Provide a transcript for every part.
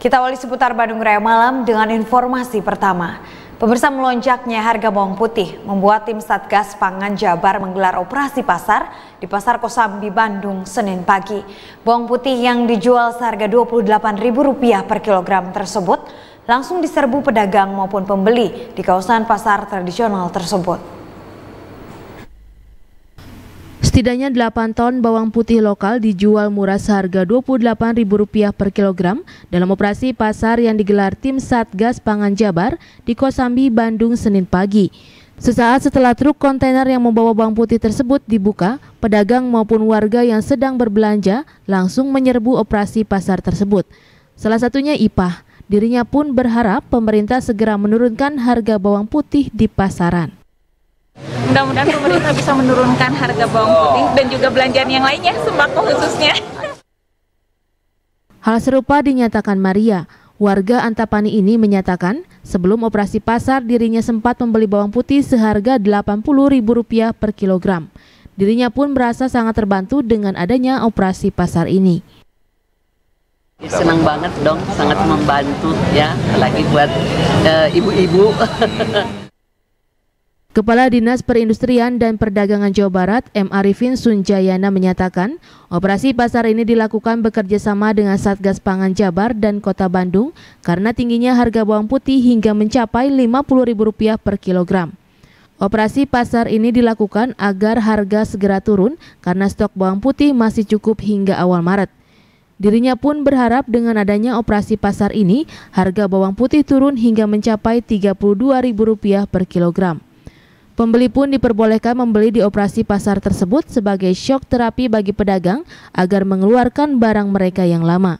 Kita awali seputar Bandung Raya Malam dengan informasi pertama. Pemirsa melonjaknya harga bawang putih membuat tim Satgas Pangan Jabar menggelar operasi pasar di Pasar Kosambi, Bandung, Senin pagi. Bawang putih yang dijual seharga Rp28.000 per kilogram tersebut langsung diserbu pedagang maupun pembeli di kawasan pasar tradisional tersebut. Setidaknya 8 ton bawang putih lokal dijual murah seharga Rp28.000 per kilogram dalam operasi pasar yang digelar tim Satgas Pangan Jabar di Kosambi, Bandung, Senin pagi. Sesaat setelah truk kontainer yang membawa bawang putih tersebut dibuka, pedagang maupun warga yang sedang berbelanja langsung menyerbu operasi pasar tersebut. Salah satunya Ipah. Dirinya pun berharap pemerintah segera menurunkan harga bawang putih di pasaran mudah-mudahan pemerintah bisa menurunkan harga bawang putih dan juga belanjaan yang lainnya, sembako khususnya. Hal serupa dinyatakan Maria. Warga Antapani ini menyatakan, sebelum operasi pasar dirinya sempat membeli bawang putih seharga Rp80.000 per kilogram. Dirinya pun merasa sangat terbantu dengan adanya operasi pasar ini. Senang banget dong, sangat membantu ya, apalagi buat eh, ibu-ibu. E, Kepala Dinas Perindustrian dan Perdagangan Jawa Barat M. Arifin Sunjayana menyatakan, operasi pasar ini dilakukan bekerjasama dengan Satgas Pangan Jabar dan Kota Bandung karena tingginya harga bawang putih hingga mencapai Rp50.000 per kilogram. Operasi pasar ini dilakukan agar harga segera turun karena stok bawang putih masih cukup hingga awal Maret. Dirinya pun berharap dengan adanya operasi pasar ini, harga bawang putih turun hingga mencapai Rp32.000 per kilogram. Pembeli pun diperbolehkan membeli di operasi pasar tersebut sebagai shock terapi bagi pedagang agar mengeluarkan barang mereka yang lama.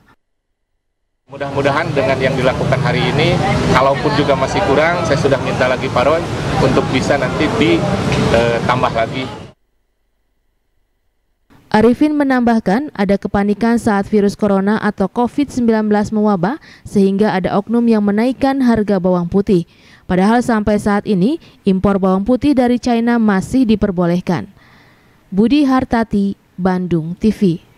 Mudah-mudahan dengan yang dilakukan hari ini, kalaupun juga masih kurang, saya sudah minta lagi Pak untuk bisa nanti ditambah eh, lagi. Arifin menambahkan, ada kepanikan saat virus corona atau COVID-19 mewabah sehingga ada oknum yang menaikkan harga bawang putih. Padahal sampai saat ini, impor bawang putih dari China masih diperbolehkan. Budi Hartati, Bandung TV